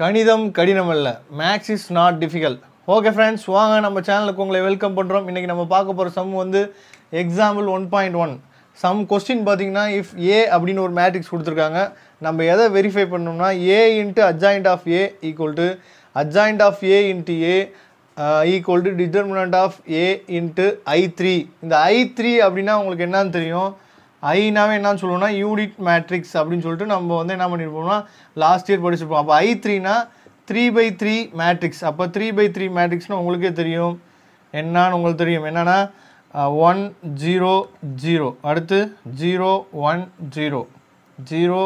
கணிதம் கடினம் அல்ல maths is not difficult okay friends வாங்க நம்ம சேனலுக்கு உங்களை வெல்கம் பண்ணுறோம் இன்றைக்கி நம்ம பார்க்க போகிற சம் வந்து example one point one some question பார்த்தீங்கன்னா இஃப் ஏ அப்படின்னு ஒரு மேட்ரிக்ஸ் கொடுத்துருக்காங்க நம்ம எதை வெரிஃபை பண்ணோம்னா A into adjoint of A equal to adjoint of A into A equal to determinant of A into I three இந்த I three அப்படின்னா உங்களுக்கு என்னன்னு தெரியும் ஐனாவே என்னன்னு சொல்லுவோம்னா யூனிட் மேட்ரிக்ஸ் அப்படின்னு சொல்லிட்டு நம்ம வந்து என்ன பண்ணியிருப்போம்னா லாஸ்ட் இயர் படிச்சிருப்போம் அப்போ ஐ த்ரீனா த்ரீ பை த்ரீ மேட்ரிக்ஸ் அப்போ த்ரீ பை த்ரீ மேட்ரிக்ஸ்னு உங்களுக்கே தெரியும் என்னான்னு உங்களுக்கு தெரியும் என்னென்னா ஒன் ஜீரோ ஜீரோ அடுத்து zero one zero zero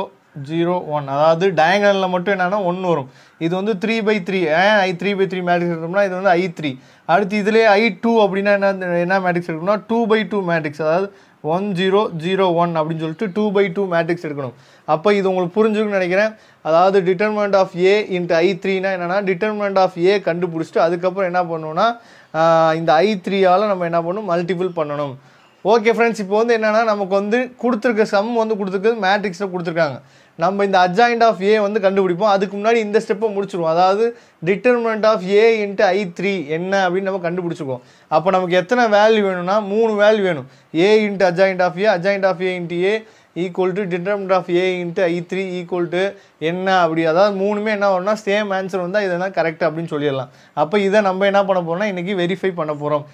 zero one அதாவது டயங்கனில் மட்டும் என்னென்னா ஒன்று வரும் இது வந்து த்ரீ பை த்ரீ ஏன் I three by three matrix இருந்தோம்னா இது வந்து ஐ த்ரீ அடுத்து இதிலே ஐ டூ அப்படின்னா என்ன என்ன மேட்ரிக்ஸ் எடுக்கணும்னா டூ பை டூ மேட்ரிக்ஸ் அதாவது ஒன் ஜீரோ ஜீரோ ஒன் அப்படின்னு சொல்லிட்டு டூ பை டூ மேட்ரிக்ஸ் எடுக்கணும் அப்போ இது உங்களுக்கு புரிஞ்சுக்கணும்னு நினைக்கிறேன் அதாவது determinant of A into I த்ரீனா என்னென்னா டிட்டர்மெண்ட் ஆஃப் ஏ கண்டுபிடிச்சிட்டு அதுக்கப்புறம் என்ன பண்ணணும்னா இந்த ஐ த்ரீயால் நம்ம என்ன பண்ணணும் மல்டிபிள் பண்ணணும் ஓகே ஃப்ரெண்ட்ஸ் இப்போ வந்து என்னென்னா நமக்கு வந்து கொடுத்துருக்க சம் வந்து கொடுத்துருக்கு மேட்ரிக்ஸில் கொடுத்துருக்காங்க நம்ம இந்த அட்ஜாயிண்ட் ஆஃப் ஏ வந்து கண்டுபிடிப்போம் அதுக்கு முன்னாடி இந்த ஸ்டெப்பை முடிச்சிருவோம் அதாவது determinant of A into I three என்ன அப்படின்னு நம்ம கண்டுபிடிச்சிருக்கோம் அப்போ நமக்கு எத்தனை வேல்யூ வேணும்னா மூணு வேல்யூ வேணும் A into adjoint of A adjoint of A into A equal to determinant of A into I three equal to என்ன அப்படி அதாவது மூணுமே என்ன வரும்னா சேம் ஆன்சர் வந்தால் இதெல்லாம் கரெக்ட் அப்படின்னு சொல்லிடலாம் அப்போ இதை நம்ம என்ன பண்ண போகிறோம்னா இன்றைக்கி வெரிஃபை பண்ண போகிறோம்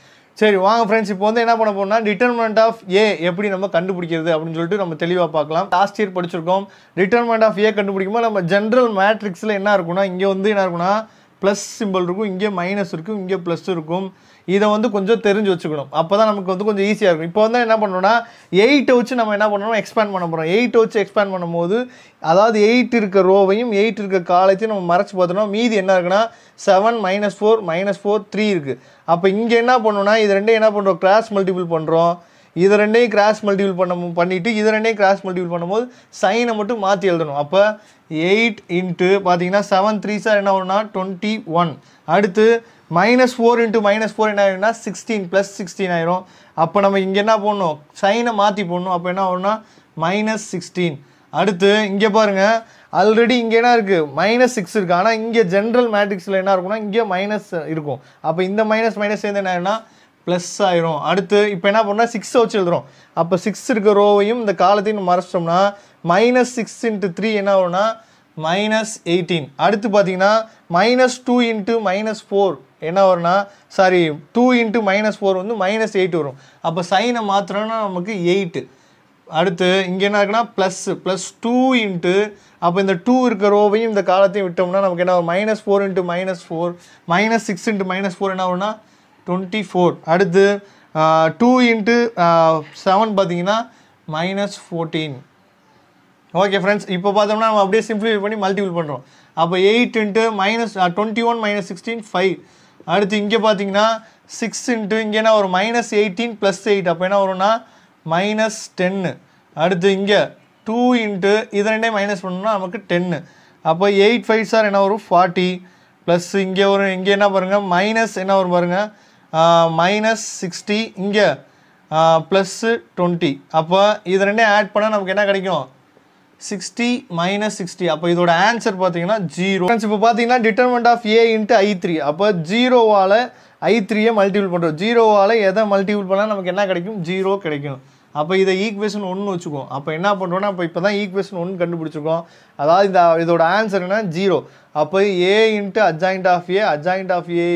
சரி வாங்க ஃப்ரெண்ட்ஸ் இப்போ வந்து என்ன பண்ண போனால் டிட்டர்மெண்ட் ஆஃப் ஏ எப்படி நம்ம கண்டுபிடிக்கிறது அப்படின்னு சொல்லிட்டு நம்ம தெளிவாக பார்க்கலாம் லாஸ்ட் இயர் படிச்சிருக்கோம் டிட்டர்மெண்ட் ஆஃப் ஏ கண்டுபிடிக்கும்போது நம்ம ஜென்ரல் மேட்ரிக்ஸில் என்ன இருக்குன்னா இங்கே வந்து என்ன இருக்குன்னா ப்ளஸ் சிம்பிள் இருக்கும் இங்கே மைனஸ் இருக்கும் இங்கே ப்ளஸ் இருக்கும் இதை வந்து கொஞ்சம் தெரிஞ்சு வச்சுக்கணும் அப்போ தான் நமக்கு வந்து கொஞ்சம் ஈஸியாக இருக்கும் இப்போ வந்து என்ன பண்ணணும்னா எயிட்டை வச்சு நம்ம என்ன பண்ணணும் எக்ஸ்பேண்ட் பண்ண போகிறோம் எயிட்டை வச்சு எக்ஸ்பேண்ட் பண்ணும்போது அதாவது எயிட் இருக்க ரோவையும் எயிட் இருக்க காலத்தையும் நம்ம மறைச்சி பார்த்தோம்னா மீதி என்ன இருக்குன்னா seven minus four minus four three இருக்குது அப்போ இங்கே என்ன பண்ணணும்னா இது ரெண்டையும் என்ன பண்ணுறோம் கிராஸ் மல்டிபிள் பண்ணுறோம் இது ரெண்டையும் கிராஸ் மல்டிபிள் பண்ண பண்ணிவிட்டு இது ரெண்டையும் கிராஸ் மல்டிபிள் பண்ணும்போது சைனை மட்டும் மாற்றி எழுதணும் அப்போ எயிட் இன்ட்டு பார்த்தீங்கன்னா செவன் த்ரீ சார் என்ன வரும்னா டுவெண்ட்டி ஒன் அடுத்து minus four into minus four என்ன ஆயிரும்னா சிக்ஸ்டீன் ப்ளஸ் சிக்ஸ்டீன் ஆயிரும் அப்போ நம்ம இங்கே என்ன போடணும் சைனை மாற்றி போடணும் அப்போ என்ன வரும்னா மைனஸ் சிக்ஸ்டீன் அடுத்து இங்கே பாருங்கள் ஆல்ரெடி இங்கே என்ன இருக்குது மைனஸ் சிக்ஸ் இருக்குது ஆனால் இங்கே ஜென்ரல் மேட்ரிக்ஸில் என்ன இருக்கும்னா இங்கே மைனஸ் இருக்கும் அப்போ இந்த மைனஸ் மைனஸ் சேர்ந்து என்ன ஆயிரும்னா ப்ளஸ் ஆயிரும் அடுத்து இப்போ என்ன பண்ணால் சிக்ஸை வச்சு எழுதுறோம் அப்போ சிக்ஸ் இருக்க ரோவையும் இந்த காலத்தையும் மறைச்சிட்டோம்னா மைனஸ் சிக்ஸ் இன்ட்டு த்ரீ என்ன ஆகும்னா மைனஸ் எயிட்டீன் அடுத்து பார்த்தீங்கன்னா minus two into minus four என்ன வரும்னா sorry two into minus four வந்து மைனஸ் எயிட் வரும் அப்போ சைனை மாத்திரம்னா நமக்கு எயிட்டு அடுத்து இங்கே என்ன இருக்குன்னா ப்ளஸ்ஸு ப்ளஸ் டூ இன்ட்டு அப்போ இந்த டூ இருக்கிற ரோவையும் இந்த காலத்தையும் விட்டோம்னா நமக்கு என்ன வரும் minus four into minus four minus six into minus four என்ன வரும்னா டுவெண்ட்டி ஃபோர் அடுத்து டூ இன்ட்டு செவன் பார்த்தீங்கன்னா மைனஸ் ஃபோர்டீன் ஓகே ஃப்ரெண்ட்ஸ் இப்போ பார்த்தோம்னா நம்ம அப்படியே சிம்பிளிஃபை பண்ணி மல்டிபிள் பண்ணுறோம் அப்போ eight into minus twenty one minus sixteen five அடுத்து இங்கே பார்த்தீங்கன்னா சிக்ஸ் இன்ட்டு இங்கே என்ன ஒரு மைனஸ் எயிட்டீன் ப்ளஸ் எயிட் அப்போ என்ன வரும்னா மைனஸ் டென்னு அடுத்து இங்கே டூ இன்ட்டு இது ரெண்டே மைனஸ் பண்ணோம்னா நமக்கு டென்னு அப்போ எயிட் ஃபைவ் சார் என்ன வரும் ஃபார்ட்டி ப்ளஸ் இங்கே ஒரு இங்கே என்ன பாருங்கள் மைனஸ் என்ன வரும் பாருங்கள் மைனஸ் சிக்ஸ்டி இங்கே ப்ளஸ்ஸு டுவெண்ட்டி அப்போ இது ரெண்டே ஆட் பண்ணால் நமக்கு என்ன கிடைக்கும் சிக்ஸ்டி மைனஸ் சிக்ஸ்டி அப்போ இதோட ஆன்சர் பார்த்தீங்கன்னா ஜீரோ இப்போ பார்த்தீங்கன்னா determinant of A into I three அப்போ ஜீரோவால் ஐ த்ரீயை மல்டிபிள் பண்ணுறோம் ஜீரோவால் எதை மல்டிபிள் பண்ணால் நமக்கு என்ன கிடைக்கும் ஜீரோ கிடைக்கும் அப்போ இதை ஈக்குவேஷன் ஒன்று வச்சுக்கோம் அப்போ என்ன பண்ணுறோன்னா இப்போ இப்போ தான் ஈக்குவேஷன் ஒன்று கண்டுபிடிச்சிருக்கோம் அதாவது இந்த இதோட ஆன்சர் என்ன ஜீரோ அப்போ A into adjoint of A adjoint of A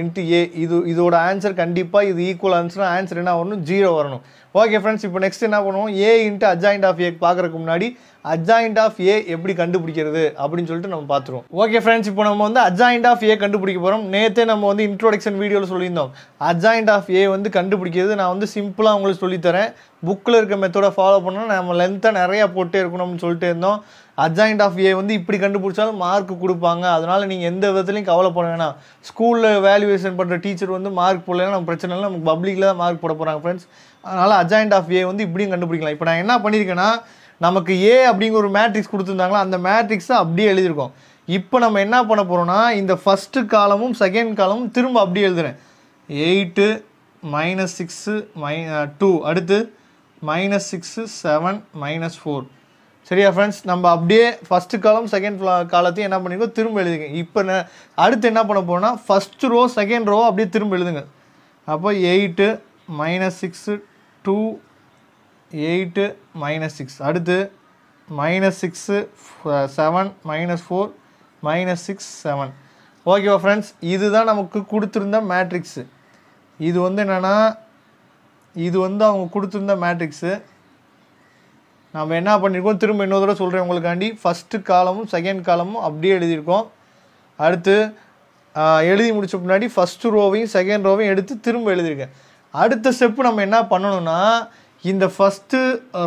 into A இது இதோட ஆன்சர் கண்டிப்பாக இது ஈக்குவல் ஆன்சர்னா ஆன்சர் என்ன வரணும் ஜீரோ வரணும் ஓகே ஃப்ரெண்ட்ஸ் இப்போ நெக்ஸ்ட் என்ன பண்ணுவோம் A into adjoint of A பார்க்குறதுக்கு முன்னாடி அட்ஜாயிண்ட் ஆஃப் ஏ எப்படி கண்டுபிடிக்கிறது அப்படின்னு சொல்லிட்டு நம்ம பார்த்துருவோம் ஓகே ஃப்ரெண்ட்ஸ் இப்போ நம்ம வந்து அட்ஜாயிண்ட் ஆஃப் ஏ கண்டுபிடிக்க போகிறோம் நேற்றே நம்ம வந்து இன்ட்ரோடக்ஷன் வீடியோவில் சொல்லியிருந்தோம் அட்ஜாயிண்ட் ஆஃப் ஏ வந்து கண்டுபிடிக்கிறது நான் வந்து சிம்பிளாக உங்களுக்கு சொல்லித்தரேன் புக்கில் இருக்க மெத்தோட ஃபாலோ பண்ணால் நம்ம லென்த்தாக நிறையா போட்டே இருக்கணும்னு சொல்லிட்டு இருந்தோம் அட்ஜாயிண்ட் ஆஃப் ஏ வந்து இப்படி கண்டுபிடிச்சாலும் மார்க் கொடுப்பாங்க அதனால் நீங்கள் எந்த விதத்துலையும் கவலைப்பட வேணாம் ஸ்கூலில் வேல்யூவேஷன் பண்ணுற டீச்சர் வந்து மார்க் போடலாம் நம்ம பிரச்சனை இல்லை நமக்கு பப்ளிக்கில் தான் மார்க் போட போகிறாங்க ஃப்ரெண்ட்ஸ் அதனால் அட்ஜாயிண்ட் ஆஃப் ஏ வந்து இப்படியும் கண்டுபிடிக்கலாம் இப்போ நான் என்ன பண்ணியிருக்கேன்னா நமக்கு ஏ அப்படிங்கிற ஒரு மேட்ரிக்ஸ் கொடுத்துருந்தாங்களா அந்த தான் அப்படியே எழுதியிருக்கோம் இப்போ நம்ம என்ன பண்ண போகிறோம்னா இந்த ஃபஸ்ட்டு காலமும் செகண்ட் காலமும் திரும்ப அப்படியே எழுதுகிறேன் eight minus six my two அடுத்து minus six seven minus four சரியா ஃப்ரெண்ட்ஸ் நம்ம அப்படியே ஃபஸ்ட்டு காலம் செகண்ட் காலத்தையும் என்ன பண்ணிருக்கோம் திரும்ப எழுதுங்க இப்போ அடுத்து என்ன பண்ண போனால் ஃபஸ்ட்டு ரோ செகண்ட் ரோ அப்படியே திரும்ப எழுதுங்க அப்போ eight minus six two eight minus six அடுத்து minus six seven minus four minus six seven ஓகேவா ஃப்ரெண்ட்ஸ் இதுதான் நமக்கு கொடுத்துருந்த மேட்ரிக்ஸு இது வந்து என்னென்னா இது வந்து அவங்க கொடுத்துருந்த மேட்ரிக்ஸு நம்ம என்ன பண்ணியிருக்கோம் திரும்ப இன்னொரு தடவை சொல்கிறேன் உங்களுக்காண்டி ஃபஸ்ட்டு காலமும் செகண்ட் காலமும் அப்படியே எழுதியிருக்கோம் அடுத்து எழுதி முடிச்ச முன்னாடி ஃபஸ்ட்டு ரோவையும் செகண்ட் ரோவையும் எடுத்து திரும்ப எழுதியிருக்கேன் அடுத்த ஸ்டெப்பு நம்ம என்ன பண்ணணும்னா இந்த ஃபஸ்ட்டு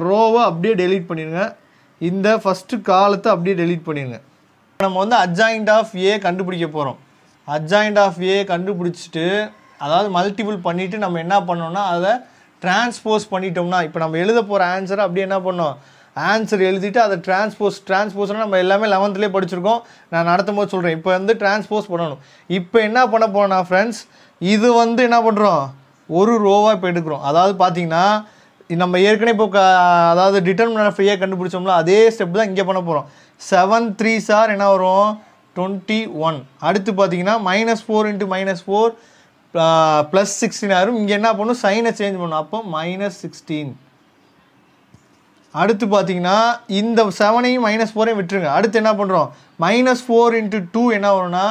ரோவை அப்படியே டெலீட் பண்ணிடுங்க இந்த ஃபஸ்ட்டு காலத்தை அப்படியே டெலீட் பண்ணிடுங்க நம்ம வந்து அட்ஜாயிண்ட் ஆஃப் ஏ கண்டுபிடிக்க போகிறோம் அட்ஜாயிண்ட் ஆஃப் ஏ கண்டுபிடிச்சிட்டு அதாவது மல்டிபிள் பண்ணிவிட்டு நம்ம என்ன பண்ணோம்னா அதை டிரான்ஸ்போஸ் பண்ணிட்டோம்னா இப்போ நம்ம எழுத போகிற ஆன்சரை அப்படி என்ன பண்ணோம் ஆன்சர் எழுதிட்டு அதை டிரான்ஸ்போஸ் டிரான்ஸ்போஸ்னால் நம்ம எல்லாமே லெவன்த்துலேயே படிச்சிருக்கோம் நான் நடத்தும் போது சொல்கிறேன் இப்போ வந்து டிரான்ஸ்போஸ் பண்ணணும் இப்போ என்ன பண்ண போனால் ஃப்ரெண்ட்ஸ் இது வந்து என்ன பண்ணுறோம் ஒரு ரோவாக இப்போ எடுக்கிறோம் அதாவது பார்த்தீங்கன்னா நம்ம ஏற்கனவே இப்போ அதாவது டிட்டர்மினட் ஃப்ரீயாக கண்டுபிடிச்சோம்ல அதே ஸ்டெப் தான் இங்கே பண்ண போகிறோம் செவன் த்ரீ சார் என்ன வரும் டுவெண்ட்டி ஒன் அடுத்து பார்த்தீங்கன்னா minus four into minus four plus sixteen ஆயிரும் இங்கே என்ன பண்ணும் சைனை சேஞ்ச் பண்ணும் அப்போ மைனஸ் சிக்ஸ்டீன் அடுத்து பார்த்தீங்கன்னா இந்த செவனையும் மைனஸ் ஃபோரையும் விட்டுருங்க அடுத்து என்ன பண்ணுறோம் மைனஸ் ஃபோர் இன்ட்டு டூ என்ன வரும்னா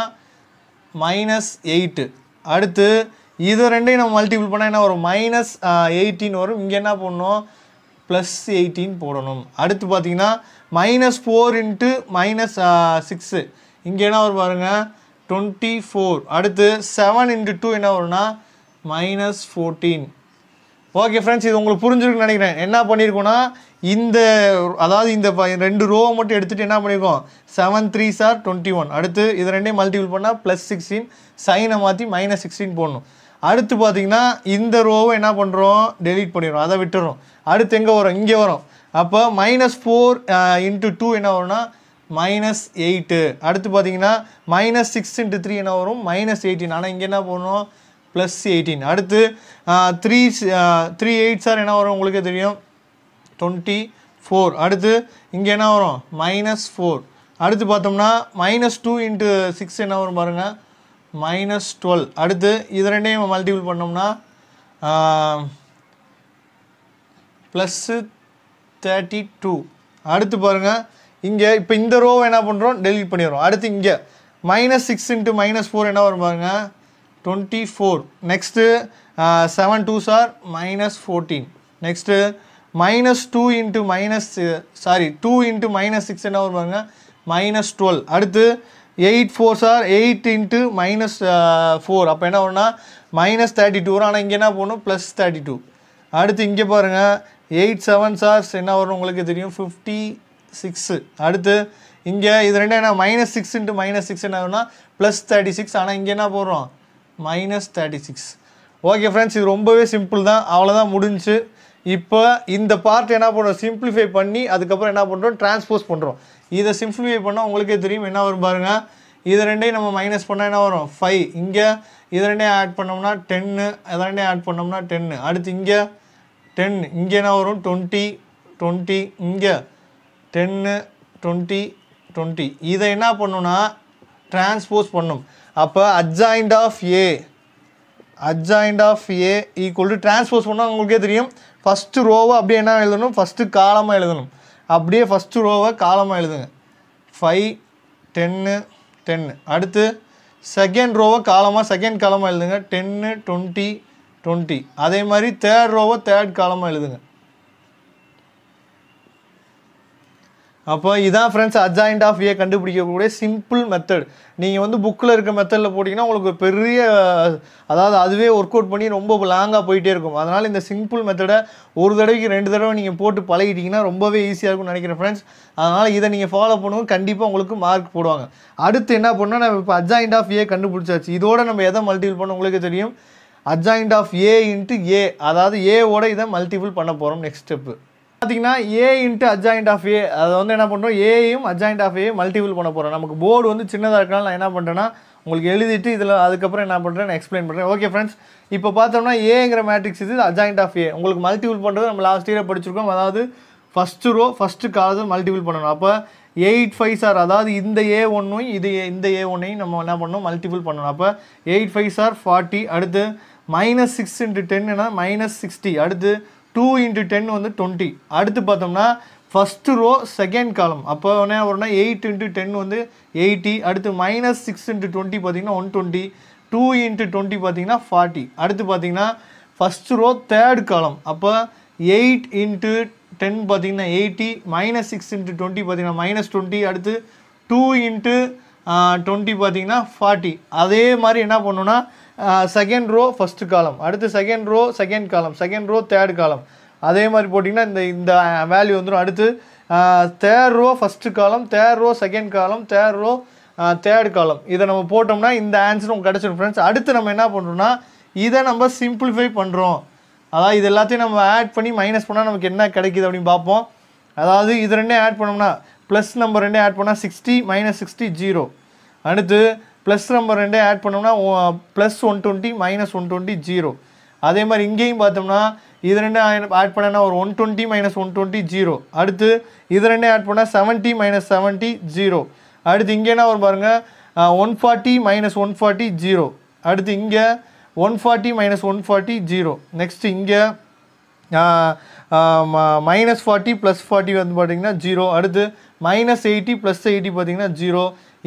மைனஸ் எயிட்டு அடுத்து இது ரெண்டையும் நம்ம மல்டிபிள் பண்ணால் என்ன வரும் மைனஸ் எயிட்டீன் வரும் இங்கே என்ன பண்ணணும் ப்ளஸ் எயிட்டீன் போடணும் அடுத்து பார்த்தீங்கன்னா minus four into minus six இங்கே என்ன வரும் பாருங்கள் டுவெண்ட்டி ஃபோர் அடுத்து செவன் இன்ட்டு டூ என்ன வரும்னா மைனஸ் ஃபோர்டீன் ஓகே ஃப்ரெண்ட்ஸ் இது உங்களுக்கு புரிஞ்சிருக்குன்னு நினைக்கிறேன் என்ன பண்ணியிருக்கோன்னா இந்த அதாவது இந்த ரெண்டு ரோவை மட்டும் எடுத்துகிட்டு என்ன பண்ணியிருக்கோம் செவன் த்ரீ சார் டுவெண்ட்டி ஒன் அடுத்து இது ரெண்டையும் மல்டிபிள் பண்ணால் ப்ளஸ் சிக்ஸ்டீன் சைனை மாற்றி மைனஸ் சிக்ஸ்டீன் போடணும் அடுத்து பார்த்திங்கன்னா இந்த ரோவை என்ன பண்ணுறோம் டெலீட் பண்ணிடுறோம் அதை விட்டுறோம் அடுத்து எங்கே வரும் இங்கே வரும் அப்போ மைனஸ் ஃபோர் இன்ட்டு டூ என்ன வரும்னா மைனஸ் எயிட்டு அடுத்து பார்த்தீங்கன்னா மைனஸ் சிக்ஸ் இன்ட்டு த்ரீ என்ன வரும் மைனஸ் எயிட்டீன் ஆனால் இங்கே என்ன போடணும் ப்ளஸ் எயிட்டீன் அடுத்து த்ரீ த்ரீ எயிட் சார் என்ன வரும் உங்களுக்கே தெரியும் டுவெண்ட்டி ஃபோர் அடுத்து இங்கே என்ன வரும் மைனஸ் ஃபோர் அடுத்து பார்த்தோம்னா மைனஸ் டூ இன்ட்டு சிக்ஸ் என்ன வரும் பாருங்கள் மைனஸ் டுவெல் அடுத்து இது ரெண்டையும் மல்டிபிள் பண்ணோம்னா ப்ளஸ்ஸு தேர்ட்டி டூ அடுத்து பாருங்கள் இங்கே இப்போ இந்த ரோவை என்ன பண்ணுறோம் டெலிட் பண்ணிடுறோம் அடுத்து இங்கே minus six into minus four என்ன வரும் பாருங்க twenty four next seven two சார் minus fourteen next minus two into minus sorry two into minus six என்ன வரும் பாருங்க மைனஸ் டுவெல் அடுத்து எயிட் ஃபோர் சார் எயிட் இன்ட்டு மைனஸ் ஃபோர் அப்போ என்ன வரும்னா மைனஸ் தேர்ட்டி டூ வரும் ஆனால் இங்கே என்ன போகணும் ப்ளஸ் தேர்ட்டி டூ அடுத்து இங்கே பாருங்கள் எயிட் செவன் சார்ஸ் என்ன வரும் உங்களுக்கு தெரியும் ஃபிஃப்டி சிக்ஸு அடுத்து இங்கே இது ரெண்டும் என்ன minus six into minus six என்ன ஆகுனா ப்ளஸ் தேர்ட்டி சிக்ஸ் ஆனால் இங்கே என்ன போடுறோம் minus thirty six okay friends இது ரொம்பவே சிம்பிள் தான் அவ்வளோதான் முடிஞ்சு இப்போ இந்த பார்ட் என்ன பண்ணுறோம் சிம்பிளிஃபை பண்ணி அதுக்கப்புறம் என்ன பண்ணுறோம் ட்ரான்ஸ்போஸ் பண்ணுறோம் இதை சிம்பிளிஃபை பண்ணால் உங்களுக்கே தெரியும் என்ன வரும் பாருங்கள் இது ரெண்டையும் நம்ம மைனஸ் பண்ணால் என்ன வரும் ஃபைவ் இங்கே இது ரெண்டையும் ஆட் பண்ணோம்னா டென்னு அதை ரெண்டையும் ஆட் பண்ணோம்னா டென்னு அடுத்து இங்கே டென் இங்கே என்ன வரும் டுவெண்ட்டி டுவெண்ட்டி இங்கே டென்னு டுவெண்ட்டி டுவெண்ட்டி இதை என்ன பண்ணுன்னா டிரான்ஸ்போஸ் பண்ணும் அப்போ adjoint of A adjoint of A equal to transpose பண்ணால் உங்களுக்கே தெரியும் ஃபஸ்ட்டு ரோவை அப்படியே என்ன எழுதணும் ஃபஸ்ட்டு காலமாக எழுதணும் அப்படியே ஃபஸ்ட்டு ரோவை காலமாக எழுதுங்க ஃபைவ் டென்னு டென்னு அடுத்து செகண்ட் ரோவை காலமாக செகண்ட் காலமாக எழுதுங்க டென்னு டுவெண்ட்டி டுவெண்ட்டி அதே மாதிரி தேர்ட் ரோவை தேர்ட் காலமாக எழுதுங்க அப்போ இதான் ஃப்ரெண்ட்ஸ் அட்ஜாயிண்ட் ஆஃப் ஏ கண்டுபிடிக்கக்கூடிய சிம்பிள் மெத்தட் நீங்கள் வந்து புக்கில் இருக்க மெத்தடில் போட்டிங்கன்னா உங்களுக்கு பெரிய அதாவது அதுவே ஒர்க் அவுட் பண்ணி ரொம்ப லாங்காக போயிட்டே இருக்கும் அதனால் இந்த சிம்பிள் மெத்தடை ஒரு தடவைக்கு ரெண்டு தடவை நீங்கள் போட்டு பழகிட்டிங்கன்னா ரொம்பவே ஈஸியாக இருக்கும்னு நினைக்கிறேன் ஃப்ரெண்ட்ஸ் அதனால் இதை நீங்கள் ஃபாலோ பண்ணுவோம் கண்டிப்பாக உங்களுக்கு மார்க் போடுவாங்க அடுத்து என்ன பண்ணால் நம்ம இப்போ அட்ஜாயிண்ட் ஆஃப் ஏ கண்டுபிடிச்சாச்சு இதோட நம்ம எதை மல்டிபிள் பண்ண உங்களுக்கு தெரியும் adjoint of A into A அதாவது ஏவோட இதை மல்டிபிள் பண்ண போகிறோம் நெக்ஸ்ட் ஸ்டெப்பு பார்த்தீங்கன்னா A into adjoint of A அதை வந்து என்ன பண்ணுறோம் ஏயும் அட்ஜாயிண்ட் ஆஃப் ஏ மல்டிபிள் பண்ண போகிறோம் நமக்கு போர்டு வந்து சின்னதாக இருக்கனால நான் என்ன பண்ணுறேன்னா உங்களுக்கு எழுதிட்டு இதில் அதுக்கப்புறம் என்ன பண்ணுறேன் நான் எக்ஸ்பிளைன் பண்ணுறேன் ஓகே ஃப்ரெண்ட்ஸ் இப்போ பார்த்தோம்னா ஏங்கிற மேட்ரிக்ஸ் இது அட்ஜாயிண்ட் ஆஃப் ஏ உங்களுக்கு மல்டிபிள் பண்ணுறது நம்ம லாஸ்ட் இயர் படிச்சிருக்கோம் அதாவது ஃபஸ்ட்டு ரோ ஃபஸ்ட்டு காலத்தில் மல்டிபிள் பண்ணணும் அப்போ எயிட் ஃபைவ் சார் அதாவது இந்த ஏ ஒன்றையும் இது இந்த ஏ ஒன்றையும் நம்ம என்ன பண்ணணும் மல்டிபிள் பண்ணணும் அப்போ எயிட் ஃபைவ் சார் ஃபார்ட்டி அடுத்து மைனஸ் சிக்ஸ் இன்ட்டு டென்னுனா மைனஸ் சிக்ஸ்டி அடுத்து டூ இன்ட்டு டென் வந்து டுவெண்ட்டி அடுத்து பார்த்தோம்னா ஃபஸ்ட்டு ரோ செகண்ட் காலம் அப்போ என்ன வரும்னா எயிட் இன்ட்டு டென் வந்து எயிட்டி அடுத்து மைனஸ் சிக்ஸ் இன்ட்டு டுவெண்ட்டி பார்த்தீங்கன்னா one twenty two into twenty பார்த்தீங்கன்னா ஃபார்ட்டி அடுத்து பார்த்தீங்கன்னா ஃபஸ்ட்டு ரோ தேர்ட் காலம் அப்போ எயிட் இன்ட்டு டென் பார்த்தீங்கன்னா eighty minus six into twenty பார்த்தீங்கன்னா மைனஸ் டுவெண்ட்டி அடுத்து டூ இன்ட்டு டுவெண்ட்டி பார்த்தீங்கன்னா ஃபார்ட்டி அதே மாதிரி என்ன பண்ணுன்னா செகண்ட் ரோ ஃபஸ்ட்டு காலம் அடுத்து second row second column second row third column அதே மாதிரி போட்டிங்கன்னா இந்த இந்த வேல்யூ வந்துடும் அடுத்து third row first column third row second column third row third column இதை நம்ம போட்டோம்னா இந்த ஆன்சர் உங்களுக்கு கிடச்சிடும் ஃப்ரெண்ட்ஸ் அடுத்து நம்ம என்ன பண்ணுறோம்னா இதை நம்ம சிம்பிளிஃபை பண்ணுறோம் அதாவது இது எல்லாத்தையும் நம்ம ஆட் பண்ணி மைனஸ் பண்ணால் நமக்கு என்ன கிடைக்குது அப்படின்னு பார்ப்போம் அதாவது இது ரெண்டே ஆட் பண்ணோம்னா ப்ளஸ் நம்பர் ரெண்டே ஆட் பண்ணால் சிக்ஸ்டி மைனஸ் சிக்ஸ்டி ஜீரோ அடுத்து ப்ளஸ் நம்பர் ரெண்டே ஆட் பண்ணோம்னா plus one twenty minus one twenty zero அதே மாதிரி இங்கேயும் பார்த்தோம்னா இது ரெண்டு ஆட் பண்ணேன்னா ஒரு one twenty minus one twenty zero அடுத்து இது ரெண்டே ஆட் பண்ணால் செவன்ட்டி மைனஸ் செவன்ட்டி ஜீரோ அடுத்து இங்கேனா ஒரு பாருங்கள் one forty minus one forty zero அடுத்து இங்கே one forty minus one forty zero next இங்கே மைனஸ் ஃபார்ட்டி ப்ளஸ் ஃபார்ட்டி வந்து பார்த்திங்கன்னா ஜீரோ அடுத்து மைனஸ் எயிட்டி ப்ளஸ் எயிட்டி பார்த்திங்கன்னா ஜீரோ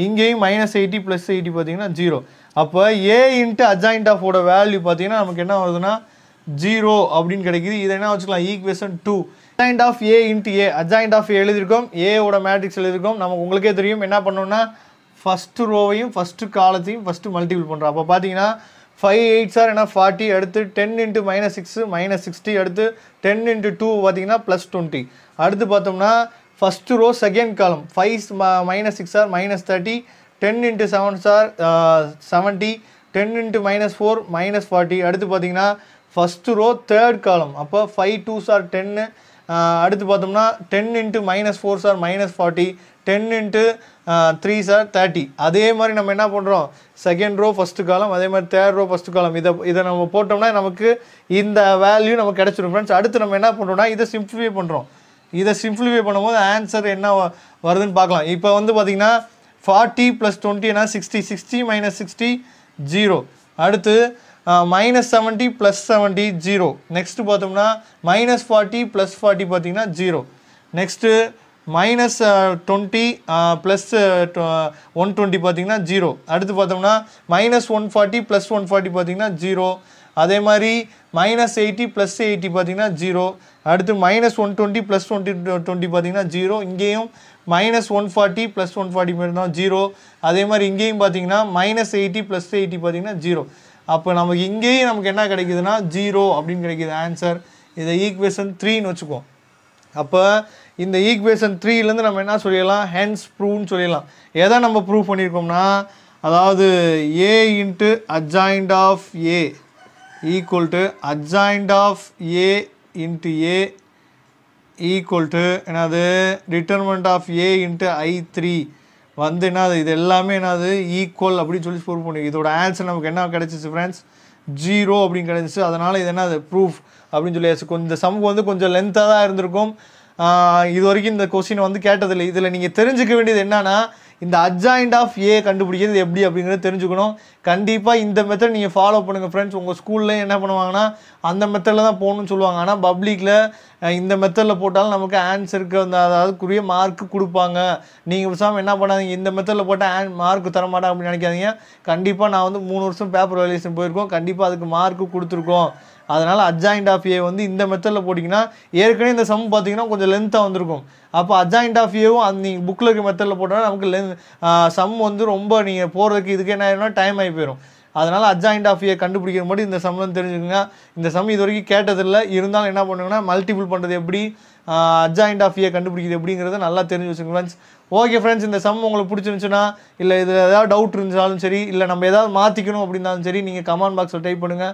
இங்கேயும் மைனஸ் எயிட்டி ப்ளஸ் எயிட்டி பார்த்தீங்கன்னா ஜீரோ அப்போ ஏ இன்ட்டு அஜாயிண்ட் ஆஃபோட வேல்யூ பார்த்தீங்கன்னா நமக்கு என்ன வருதுன்னா ஜீரோ அப்படின்னு கிடைக்குது இதை என்ன வச்சுக்கலாம் equation two adjoint of A into A adjoint of எழுதியிருக்கோம் ஏவோட மேட்ரிக்ஸ் எழுதியிருக்கோம் நமக்கு உங்களுக்கே தெரியும் என்ன பண்ணோம்னா ஃபஸ்ட்டு ரோவையும் ஃபஸ்ட்டு காலத்தையும் ஃபஸ்ட்டு மல்டிபிள் பண்ணுறோம் அப்போ பார்த்தீங்கன்னா ஃபைவ் எயிட் சார் என்ன ஃபார்ட்டி அடுத்து ten into minus six minus sixty அடுத்து டென் இன்ட்டு டூ பார்த்தீங்கன்னா ப்ளஸ் டுவெண்ட்டி அடுத்து பார்த்தோம்னா first row second column five minus six are minus thirty ten into sevens are seventy ten into minus four minus forty அடுத்து பார்த்தீங்கன்னா first row third column அப்போ five two sir ten அடுத்து பார்த்தோம்னா ten into minus four சார் minus forty ten into three சார் thirty அதே மாதிரி நம்ம என்ன பண்ணுறோம் செகண்ட் ரோ ஃபஸ்ட்டு காலம் அதே மாதிரி தேர்ட் ரோ ஃபஸ்ட்டு காலம் இதை இதை நம்ம போட்டோம்னா நமக்கு இந்த வேல்யூ நமக்கு கிடச்சிடும் ஃப்ரெண்ட்ஸ் அடுத்து நம்ம என்ன பண்ணுறோம்னா இதை சிம்ப்ளிஃபை பண்ணுறோம் இதை சிம்பிளிஃபை பண்ணும்போது ஆன்சர் என்ன வருதுன்னு பார்க்கலாம் இப்போ வந்து பார்த்திங்கன்னா ஃபார்ட்டி ப்ளஸ் டுவெண்ட்டினா sixty sixty minus sixty zero அடுத்து minus seventy plus seventy zero next பார்த்தோம்னா மைனஸ் ஃபார்ட்டி ப்ளஸ் ஃபார்ட்டி பார்த்தீங்கன்னா zero next minus twenty plus one twenty பார்த்திங்கன்னா ஜீரோ அடுத்து பார்த்தோம்னா minus one forty plus one forty பார்த்திங்கன்னா zero அதே மாதிரி மைனஸ் எயிட்டி ப்ளஸ் எயிட்டி பார்த்திங்கன்னா ஜீரோ அடுத்து minus one twenty plus twenty twenty பார்த்திங்கன்னா ஜீரோ இங்கேயும் minus one forty plus one forty பார்த்தீங்கன்னா ஜீரோ அதே மாதிரி இங்கேயும் பார்த்தீங்கன்னா மைனஸ் எயிட்டி ப்ளஸ் எயிட்டி பார்த்திங்கன்னா ஜீரோ அப்போ நமக்கு இங்கேயும் நமக்கு என்ன கிடைக்குதுன்னா ஜீரோ அப்படின்னு கிடைக்கிது ஆன்சர் இதை ஈக்குவேஷன் த்ரீன்னு வச்சுக்கோம் அப்போ இந்த ஈக்குவேஷன் த்ரீலேருந்து நம்ம என்ன சொல்லிடலாம் ஹென்ஸ் ப்ரூவ்னு சொல்லிடலாம் எதை நம்ம ப்ரூவ் பண்ணியிருக்கோம்னா அதாவது A into adjoint of A equal to adjoint of A into A equal to என்னது determinant of A into I3 வந்து என்னது இது எல்லாமே என்னது ஈக்குவல் அப்படின்னு சொல்லி ப்ரூவ் பண்ணி இதோட ஆன்சர் நமக்கு என்ன கிடச்சிச்சு ஃப்ரெண்ட்ஸ் ஜீரோ அப்படின்னு கிடச்சிச்சு அதனால் இது என்னது ப்ரூஃப் அப்படின்னு சொல்லி கொஞ்சம் இந்த சமுக்கு வந்து கொஞ்சம் லென்த்தாக தான் இருந்திருக்கும் இது வரைக்கும் இந்த கொஸ்டின் வந்து கேட்டதில்லை இதில் நீங்கள் தெரிஞ்சுக்க வேண்டியது என்னென்னா இந்த அட்ஜாயிண்ட் ஆஃப் ஏ கண்டுபிடிக்கிறது எப்படி அப்படிங்கிறத தெரிஞ்சுக்கணும் கண்டிப்பாக இந்த மெத்தட் நீங்கள் ஃபாலோ பண்ணுங்கள் ஃப்ரெண்ட்ஸ் உங்கள் ஸ்கூலில் என்ன பண்ணுவாங்கன்னா அந்த மெத்தடில் தான் போகணும்னு சொல்லுவாங்க ஆனால் பப்ளிக்கில் இந்த மெத்தடில் போட்டாலும் நமக்கு ஆன்சருக்கு அந்த குறிய மார்க்கு கொடுப்பாங்க நீங்கள் பேசாமல் என்ன பண்ணாதீங்க இந்த மெத்தடில் போட்டால் ஆன் மார்க் தரமாட்டாங்க அப்படின்னு நினைக்காதீங்க கண்டிப்பாக நான் வந்து மூணு வருஷம் பேப்பர் வேலியேஷன் போயிருக்கோம் கண்டிப்பாக அதுக்கு மார்க்கு கொடுத்துருக்கோம் அதனால் அட்ஜாயிண்ட் ஆஃப் ஏ வந்து இந்த மெத்தடில் போட்டிங்கன்னா ஏற்கனவே இந்த சம் பார்த்தீங்கன்னா கொஞ்சம் லென்த்தாக வந்திருக்கும் அப்போ அட்ஜாயிண்ட் ஆஃப் ஏவும் அந்த நீங்கள் புக்கில் இருக்க மெத்தடில் போட்டோன்னா நமக்கு லென் சம் வந்து ரொம்ப நீங்கள் போகிறதுக்கு இதுக்கு என்ன ஆயிடும்னா டைம் ஆகி போயிடும் அதனால் அட்ஜாயிண்ட் ஆஃப் ஏ கண்டுபிடிக்கிற மாதிரி இந்த சம்லன்னு தெரிஞ்சுக்கோங்க இந்த சம் இது வரைக்கும் கேட்டதில்லை இருந்தாலும் என்ன பண்ணுங்கன்னா மல்டிபிள் பண்ணுறது எப்படி அட்ஜாயிண்ட் ஆஃப் ஏ கண்டுபிடிக்கிறது எப்படிங்கிறத நல்லா தெரிஞ்சு வச்சுங்க ஃப்ரெண்ட்ஸ் ஓகே ஃப்ரெண்ட்ஸ் இந்த சம் உங்களுக்கு பிடிச்சிருந்துச்சுன்னா இல்லை இதில் ஏதாவது டவுட் இருந்தாலும் சரி இல்லை நம்ம ஏதாவது மாற்றிக்கணும் அப்படின்னாலும் சரி நீங்கள் கமெண்ட் பாக்ஸில் டைப் பண்ணுங்கள்